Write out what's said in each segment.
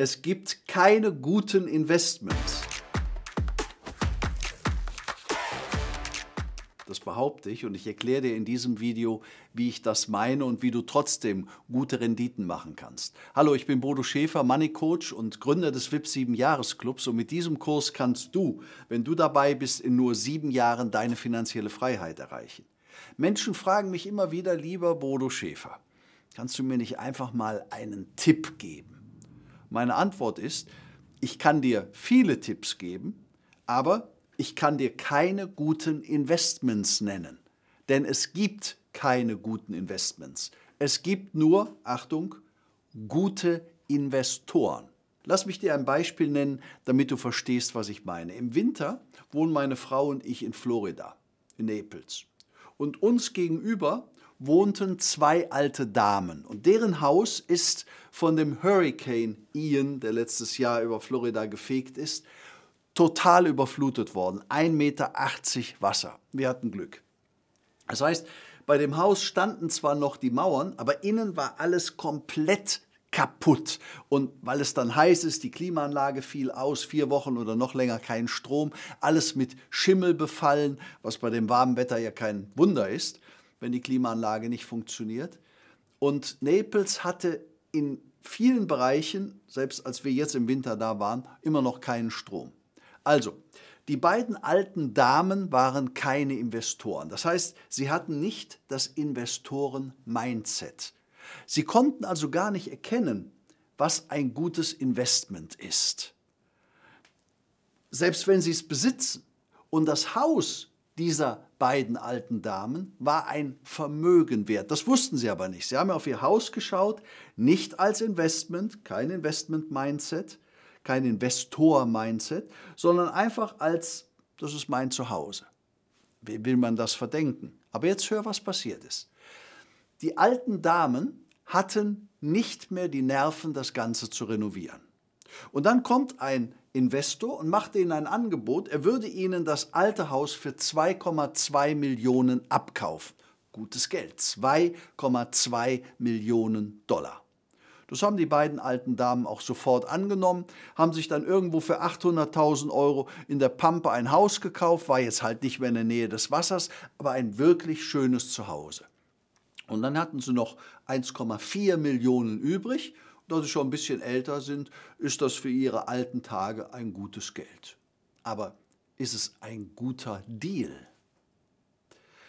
Es gibt keine guten Investments. Das behaupte ich und ich erkläre dir in diesem Video, wie ich das meine und wie du trotzdem gute Renditen machen kannst. Hallo, ich bin Bodo Schäfer, Money Coach und Gründer des VIP 7 Jahres Clubs und mit diesem Kurs kannst du, wenn du dabei bist, in nur sieben Jahren deine finanzielle Freiheit erreichen. Menschen fragen mich immer wieder, lieber Bodo Schäfer, kannst du mir nicht einfach mal einen Tipp geben? Meine Antwort ist, ich kann dir viele Tipps geben, aber ich kann dir keine guten Investments nennen. Denn es gibt keine guten Investments. Es gibt nur, Achtung, gute Investoren. Lass mich dir ein Beispiel nennen, damit du verstehst, was ich meine. Im Winter wohnen meine Frau und ich in Florida, in Naples. Und uns gegenüber wohnten zwei alte Damen und deren Haus ist von dem Hurricane Ian, der letztes Jahr über Florida gefegt ist, total überflutet worden. 1,80 Meter Wasser. Wir hatten Glück. Das heißt, bei dem Haus standen zwar noch die Mauern, aber innen war alles komplett kaputt. Und weil es dann heiß ist, die Klimaanlage fiel aus, vier Wochen oder noch länger kein Strom, alles mit Schimmel befallen, was bei dem warmen Wetter ja kein Wunder ist wenn die Klimaanlage nicht funktioniert. Und Naples hatte in vielen Bereichen, selbst als wir jetzt im Winter da waren, immer noch keinen Strom. Also, die beiden alten Damen waren keine Investoren. Das heißt, sie hatten nicht das Investoren-Mindset. Sie konnten also gar nicht erkennen, was ein gutes Investment ist. Selbst wenn sie es besitzen und das Haus dieser beiden alten Damen war ein Vermögen wert. Das wussten sie aber nicht. Sie haben auf ihr Haus geschaut, nicht als Investment, kein Investment-Mindset, kein Investor-Mindset, sondern einfach als, das ist mein Zuhause. Wie will man das verdenken? Aber jetzt hör, was passiert ist. Die alten Damen hatten nicht mehr die Nerven, das Ganze zu renovieren. Und dann kommt ein Investor und macht ihnen ein Angebot, er würde ihnen das alte Haus für 2,2 Millionen abkaufen. Gutes Geld, 2,2 Millionen Dollar. Das haben die beiden alten Damen auch sofort angenommen, haben sich dann irgendwo für 800.000 Euro in der Pampe ein Haus gekauft, war jetzt halt nicht mehr in der Nähe des Wassers, aber ein wirklich schönes Zuhause. Und dann hatten sie noch 1,4 Millionen übrig da sie schon ein bisschen älter sind, ist das für ihre alten Tage ein gutes Geld. Aber ist es ein guter Deal?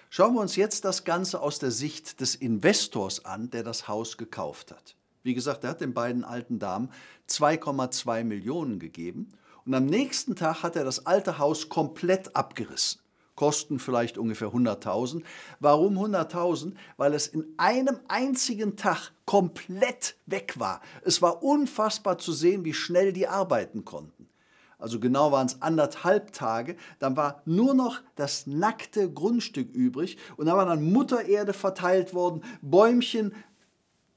Schauen wir uns jetzt das Ganze aus der Sicht des Investors an, der das Haus gekauft hat. Wie gesagt, er hat den beiden alten Damen 2,2 Millionen gegeben und am nächsten Tag hat er das alte Haus komplett abgerissen kosten vielleicht ungefähr 100.000. Warum 100.000? Weil es in einem einzigen Tag komplett weg war. Es war unfassbar zu sehen, wie schnell die arbeiten konnten. Also genau waren es anderthalb Tage, dann war nur noch das nackte Grundstück übrig und da war dann Muttererde verteilt worden, Bäumchen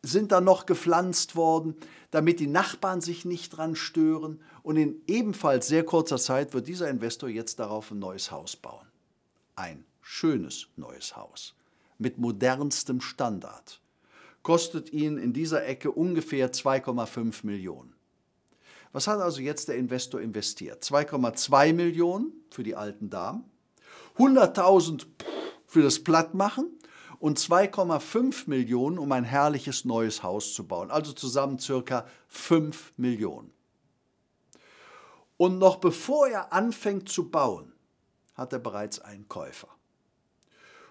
sind dann noch gepflanzt worden, damit die Nachbarn sich nicht dran stören. Und in ebenfalls sehr kurzer Zeit wird dieser Investor jetzt darauf ein neues Haus bauen. Ein schönes neues Haus mit modernstem Standard. Kostet ihn in dieser Ecke ungefähr 2,5 Millionen. Was hat also jetzt der Investor investiert? 2,2 Millionen für die alten Damen, 100.000 für das Plattmachen und 2,5 Millionen, um ein herrliches neues Haus zu bauen. Also zusammen circa 5 Millionen. Und noch bevor er anfängt zu bauen, hat er bereits einen Käufer.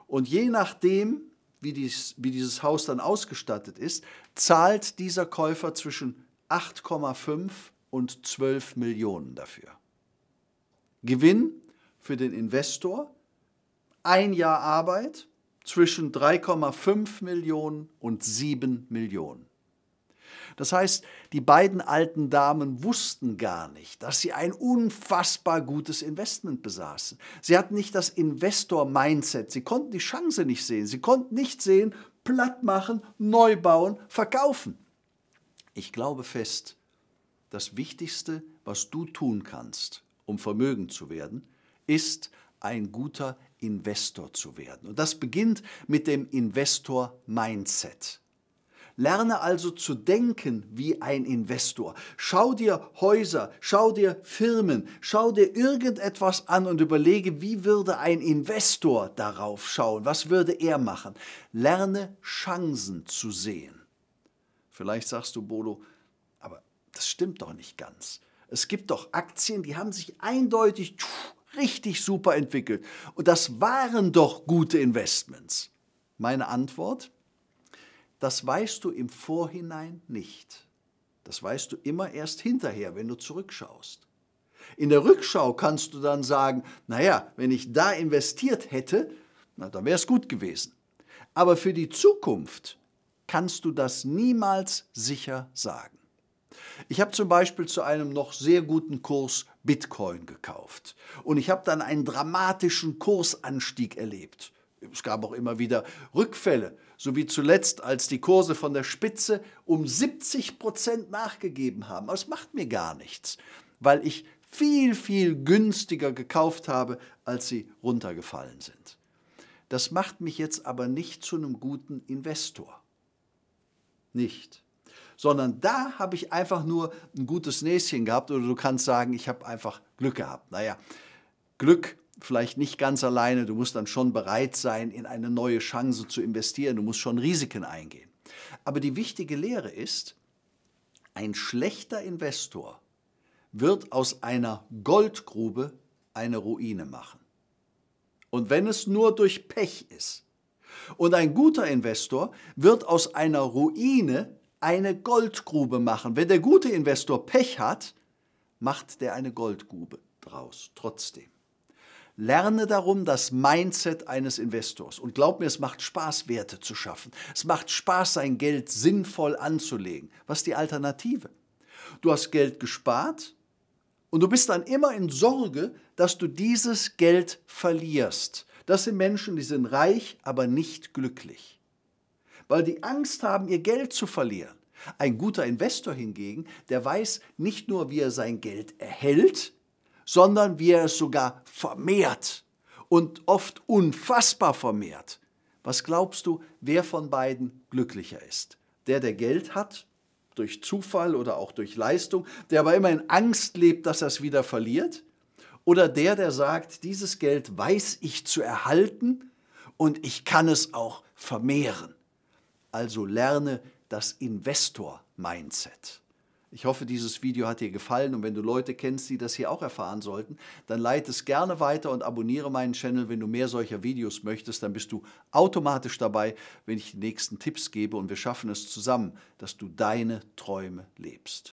Und je nachdem, wie, dies, wie dieses Haus dann ausgestattet ist, zahlt dieser Käufer zwischen 8,5 und 12 Millionen dafür. Gewinn für den Investor, ein Jahr Arbeit zwischen 3,5 Millionen und 7 Millionen. Das heißt, die beiden alten Damen wussten gar nicht, dass sie ein unfassbar gutes Investment besaßen. Sie hatten nicht das Investor-Mindset, sie konnten die Chance nicht sehen, sie konnten nicht sehen, platt machen, neu bauen, verkaufen. Ich glaube fest, das Wichtigste, was du tun kannst, um vermögend zu werden, ist ein guter Investor zu werden. Und das beginnt mit dem Investor-Mindset. Lerne also zu denken wie ein Investor. Schau dir Häuser, schau dir Firmen, schau dir irgendetwas an und überlege, wie würde ein Investor darauf schauen, was würde er machen. Lerne Chancen zu sehen. Vielleicht sagst du, Bodo, aber das stimmt doch nicht ganz. Es gibt doch Aktien, die haben sich eindeutig richtig super entwickelt. Und das waren doch gute Investments. Meine Antwort? das weißt du im Vorhinein nicht. Das weißt du immer erst hinterher, wenn du zurückschaust. In der Rückschau kannst du dann sagen, naja, wenn ich da investiert hätte, na, dann wäre es gut gewesen. Aber für die Zukunft kannst du das niemals sicher sagen. Ich habe zum Beispiel zu einem noch sehr guten Kurs Bitcoin gekauft und ich habe dann einen dramatischen Kursanstieg erlebt. Es gab auch immer wieder Rückfälle sowie zuletzt, als die Kurse von der Spitze um 70 Prozent nachgegeben haben. Aber es macht mir gar nichts, weil ich viel, viel günstiger gekauft habe, als sie runtergefallen sind. Das macht mich jetzt aber nicht zu einem guten Investor. Nicht. Sondern da habe ich einfach nur ein gutes Näschen gehabt oder du kannst sagen, ich habe einfach Glück gehabt. Naja, Glück vielleicht nicht ganz alleine. Du musst dann schon bereit sein, in eine neue Chance zu investieren. Du musst schon Risiken eingehen. Aber die wichtige Lehre ist, ein schlechter Investor wird aus einer Goldgrube eine Ruine machen. Und wenn es nur durch Pech ist. Und ein guter Investor wird aus einer Ruine eine Goldgrube machen. Wenn der gute Investor Pech hat, macht der eine Goldgrube draus trotzdem. Lerne darum das Mindset eines Investors. Und glaub mir, es macht Spaß, Werte zu schaffen. Es macht Spaß, sein Geld sinnvoll anzulegen. Was ist die Alternative? Du hast Geld gespart und du bist dann immer in Sorge, dass du dieses Geld verlierst. Das sind Menschen, die sind reich, aber nicht glücklich. Weil die Angst haben, ihr Geld zu verlieren. Ein guter Investor hingegen, der weiß nicht nur, wie er sein Geld erhält, sondern wie er es sogar vermehrt und oft unfassbar vermehrt. Was glaubst du, wer von beiden glücklicher ist? Der, der Geld hat, durch Zufall oder auch durch Leistung, der aber immer in Angst lebt, dass er es wieder verliert? Oder der, der sagt, dieses Geld weiß ich zu erhalten und ich kann es auch vermehren? Also lerne das Investor-Mindset. Ich hoffe, dieses Video hat dir gefallen und wenn du Leute kennst, die das hier auch erfahren sollten, dann leite es gerne weiter und abonniere meinen Channel. Wenn du mehr solcher Videos möchtest, dann bist du automatisch dabei, wenn ich die nächsten Tipps gebe und wir schaffen es zusammen, dass du deine Träume lebst.